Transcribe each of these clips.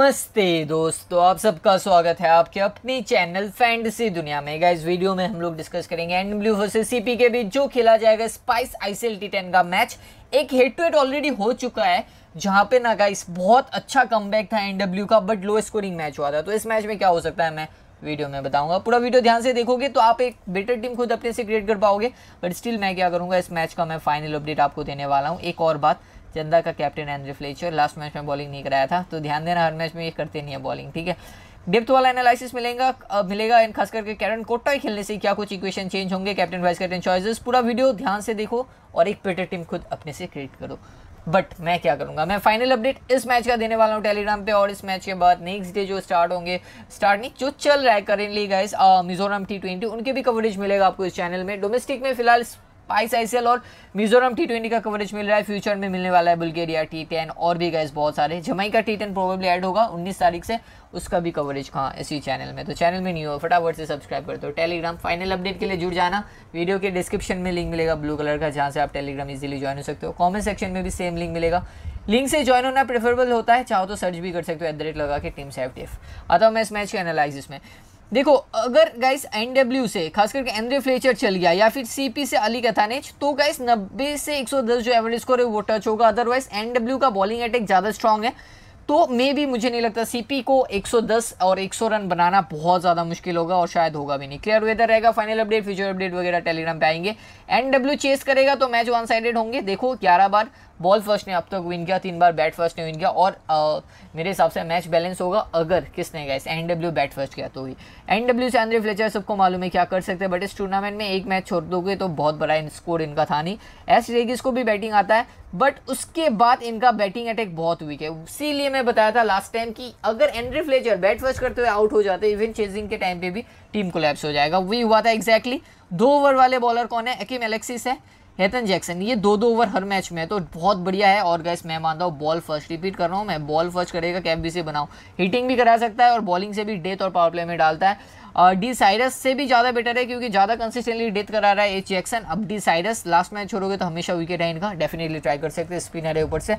नमस्ते दोस्तों आप सबका स्वागत है आपके अपने चैनल सी दुनिया में इस वीडियो में हम लोग डिस्कस करेंगे ब्लू वर्सेस सीपी के बीच जो खेला जाएगा स्पाइस आईसीएल टी टेन का मैच एक हेड टू हेड ऑलरेडी हो चुका है जहाँ पे ना गाइस बहुत अच्छा कम था एनडब्ल्यू का बट लो स्कोरिंग मैच हुआ था तो इस मैच में क्या हो सकता है मैं वीडियो में बताऊंगा पूरा वीडियो ध्यान से देखोगे तो आप एक बेटर टीम खुद अपने से क्रिएट कर पाओगे बट स्टिल मैं क्या करूंगा इस मैच का मैं फाइनल अपडेट आपको देने वाला हूँ एक और बात चंदा का captain Andre Fletcher last match में बॉलिंग नहीं कराया था तो ध्यान देना हर मैच में ये करते नहीं है बॉलिंग ठीक है डिप्थ वाला एनालिसिस मिलेगा अब मिलेगा एंड खास करके कैरन कोटा खेलने से क्या कुछ इक्वेशन चेंज होंगे कैप्टन वाइस कैप्टन चॉइसेस पूरा वीडियो ध्यान से देखो और एक पेटर टीम खुद अपने से क्रिएट करो बट मैं क्या करूंगा मैं फाइनल अपडेट इस मैच का देने वाला हूँ टेलीग्राम पे और इस मैच के बाद नेक्स्ट डे जो स्टार्ट होंगे स्टार्ट नहीं जो चल रहा है currently guys Mizoram T twenty उनके भी कवरेज मिलेगा आपको इस चैनल में डोमेस्टिक में फिलहाल स्पाइस आईसीएल और मिजोरम टी ट्वेंटी का कवरेज मिल रहा है फ्यूचर में मिलने वाला है बुल्गेरिया टी टेन और भी गैस बहुत सारे जमई का टी टेन प्रोबेबली एड होगा उन्नीस तारीख से उसका भी कवरेज कहाँ इसी चैनल में तो चैनल में नहीं हो फटाफट से सब्सक्राइब कर दो टेलीग्राम फाइनल अपडेट के लिए जुड़ जाना वीडियो के डिस्क्रिप्शन में लिंक मिलेगा ब्लू कलर का जहाँ से आप टेलीग्राम इजिली ज्वाइन हो सकते हो कॉमेंट सेक्शन में भी सेम लिंक मिलेगा लिंक से ज्वाइन होना प्रेफरेबल होता है चाहो तो सर्च भी कर सकते हो एट द रेट लगा के टीम सेफ्टी आता हूँ मैं इस मैच के एनालिस में देखो अगर गाइस एनडब्ल्यू से खास करके एंड्रे फ्लेचर चल गया या फिर सीपी से अली कथानेच तो गाइस 90 से 110 जो एवरेज स्कोर है वो टच होगा अदरवाइज एनडब्ल्यू का बॉलिंग अटैक ज़्यादा स्ट्रॉन्ग है तो मे भी मुझे नहीं लगता सीपी को 110 और 100 रन बनाना बहुत ज़्यादा मुश्किल होगा और शायद होगा भी नहीं क्लियर वेदर रहेगा फाइनल अपडेट फ्यूचर अपडेट वगैरह टेलीग्राम पे आएंगे एनडब्ल्यू चेस करेगा तो मैच वन साइडेड होंगे देखो ग्यारह बार बॉल फर्स्ट ने अब तक विन किया तीन बार बैट फर्स्ट ने विन किया और आ, मेरे हिसाब से मैच बैलेंस होगा अगर किसने गया एन एनडब्ल्यू बैट फर्स्ट किया तो हुई एन डब्ल्यू से आंद्रे फ्लेचर सबको मालूम है क्या कर सकते हैं बट इस टूर्नामेंट में एक मैच छोड़ दोगे तो बहुत बड़ा स्कोर इनका था नहीं एस रेगिस को भी बैटिंग आता है बट उसके बाद इनका बैटिंग अटैक बहुत वीक है इसीलिए मैं बताया था लास्ट टाइम कि अगर एंड्री फ्लेचर बैट फर्स्ट करते हुए आउट हो जाते इवन चेजिंग के टाइम पे भी टीम कोलैप्स हो जाएगा वही हुआ था एग्जैक्टली exactly. दो ओवर वाले बॉलर कौन है अकीम एलेक्सिस है हेथन जैक्सन ये दो दो ओवर हर मैच में है तो बहुत बढ़िया है और गैस मैं मानता हूँ बॉल फर्स्ट रिपीट कर रहा हूँ मैं बॉल फर्स्ट करेगा कैप भी से बनाऊँ हिटिंग भी करा सकता है और बॉलिंग से भी डेथ और पावर प्ले में डालता है डी साइरस से भी ज़्यादा बेटर है क्योंकि ज़्यादा कंसिस्टेंटली डेथ करा रहा है एच जैक्सन अब डी साइरस लास्ट मैच छोड़ोगे तो हमेशा विकेट है इनका डेफिनेटली ट्राई कर सकते हैं स्पिनर है ऊपर से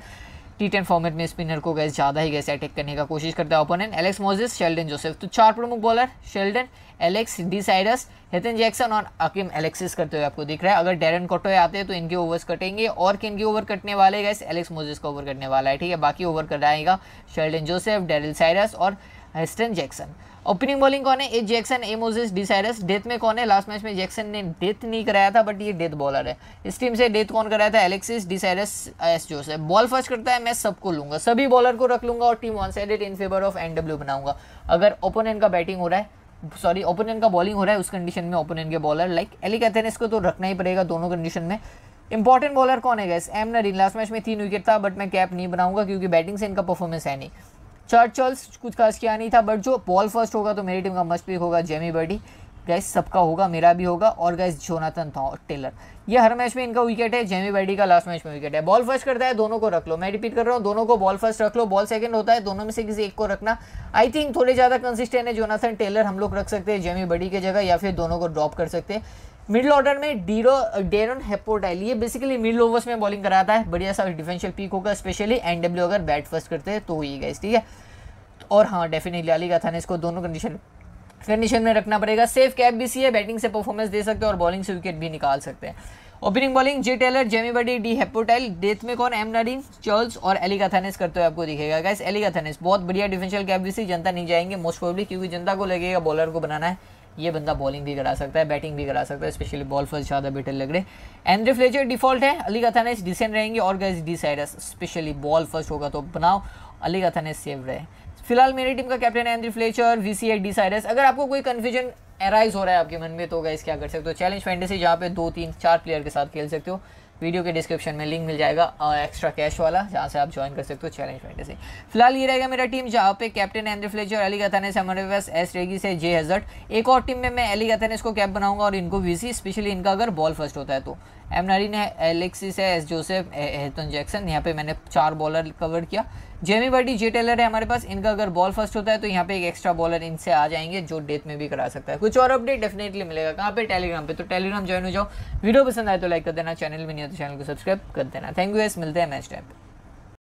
टी टेन फॉर्मेट में स्पिनर को गैस ज़्यादा ही गैस अटैक करने का कोशिश करता है opponent Alex Moses Sheldon Joseph तो चार प्रमुख bowler Sheldon Alex D Sides Heston Jackson और अकीम एलेक्सिस करते हुए आपको दिख रहा है अगर डेरन कोटोए आते हैं तो इनके ओवर्स कटेंगे और किन के ओवर कटने वाले गैस एलेक्स मोजिस का ओवर कटने वाला है ठीक है बाकी ओवर कराएगा शेल्डन जोसेफ डेरिल साइडस और हेस्टन जैक्सन ओपनिंग बॉलिंग कौन है A Jackson A Moses D Sides death में कौन है लास्ट मैच में जैक्सन ने डेथ नहीं कराया था बट ये डेथ बॉलर है इस टीम से डेथ कौन कराया था Alexis D Sides S Joseph ball first करता है मैं सबको लूंगा सभी बॉलर को रख लूंगा और team one sided in favour of N बनाऊंगा अगर ओपोनेंट का बैटिंग हो रहा है सॉरी ओपोनेंट का बॉलिंग हो रहा है उस कंडीशन में ओपोनेंट के बॉलर लाइक एलिक एथेनिस को तो रखना ही पड़ेगा दोनों कंडीशन में इंपॉर्टेंट बॉलर कौन है guys M Narine last match में तीन विकेट था बट मैं कैप नहीं बनाऊंगा क्योंकि बैटिंग से इनका परफॉर्मेंस है नहीं चर्चल्स कुछ खास किया नहीं था बट जो बॉल फर्स्ट होगा तो मेरी टीम का मस्ट पिक होगा जेमी बर्डी गैस सबका होगा मेरा भी होगा और गैस जोनाथन था टेलर ये हर मैच में इनका विकेट है जेमी बैडी का लास्ट मैच में विकेट है बॉल फर्स्ट करता है दोनों को रख लो मैं रिपीट कर रहा हूँ दोनों को बॉल फर्स्ट रख लो बॉल सेकंड होता है दोनों में से किसी एक को रखना आई थिंक थोड़े ज़्यादा कंसिस्टेंट है जोनाथन टेलर हम लोग रख सकते हैं जेमी बडी की जगह या फिर दोनों को ड्रॉप कर सकते हैं मिडिल ऑर्डर में डीरो डेरन हेपोटाइल ये बेसिकली मिडिल ओवर्स में बॉलिंग कराता है बढ़िया सा डिफेंशियल पीक होगा स्पेशली एनडब्ल्यू अगर बैट फर्स्ट करते हैं तो ही गए ठीक है और हाँ डेफिनेटली अली का था ने इसको दोनों कंडीशन कंडीशन में रखना पड़ेगा सेफ कैप भी सी है बैटिंग से परफॉर्मेंस दे सकते हैं और बॉलिंग से विकेट भी निकाल सकते हैं opening bowling J Taylor Jamie Buddy D हेपोटाइल डेथ में कौन एम नडीन चर्ल्स और एली का करते हुए आपको दिखेगा गैस एली का बहुत बढ़िया डिफेंशियल कैप भी सी जनता नहीं जाएंगे मोस्ट प्रोबली क्योंकि जनता को लगेगा बॉलर को बनाना है ये बंदा बॉलिंग भी करा सकता है बैटिंग भी करा सकता है स्पेशली बॉल फर्स्ट ज़्यादा बेटर लग रहे एंड्री फ्लेचर डिफॉल्ट है अली गथानेस डिसेंट रहेंगे और guys D specially ball first होगा तो बनाओ अली गथानेस सेव रहे फिलहाल मेरी टीम का कैप्टन है एंड्री फ्लेचर वी सी डी अगर आपको कोई कन्फ्यूजन एराइज हो रहा है आपके मन में तो गैस क्या कर सकते हो चैलेंज से जहाँ पे दो तीन चार प्लेयर के साथ खेल सकते हो वीडियो के डिस्क्रिप्शन में लिंक मिल जाएगा एक्स्ट्रा कैश वाला जहाँ से आप ज्वाइन कर सकते हो चैलेंज फैंटेसी फिलहाल ये रहेगा मेरा टीम जहाँ पे कैप्टन एंड्रे फ्लेचर अली गथाने से हमारे पास एस रेगी से जे हेजर्ट एक और टीम में मैं अली गथानेस को कैप बनाऊंगा और इनको वीसी स्पेशली इनका अगर बॉल फर्स्ट होता है तो एम नरीन है एलेक्सिस है एस जोसेफ एहतन जैक्सन यहाँ पे मैंने चार बॉलर कवर किया जेमी बर्डी जे टेलर है हमारे पास इनका अगर बॉल फर्स्ट होता है तो यहाँ पे एक एक्स्ट्रा बॉलर इनसे आ जाएंगे जो डेथ में भी करा सकता है कुछ और अपडेट डेफिनेटली मिलेगा कहाँ पे टेलीग्राम पे तो टेलीग्राम ज्वाइन हो जाओ वीडियो पसंद आए तो लाइक कर देना चैनल भी नहीं है तो चैनल को सब्सक्राइब कर देना थैंक यू एस मिलते हैं मैच टाइम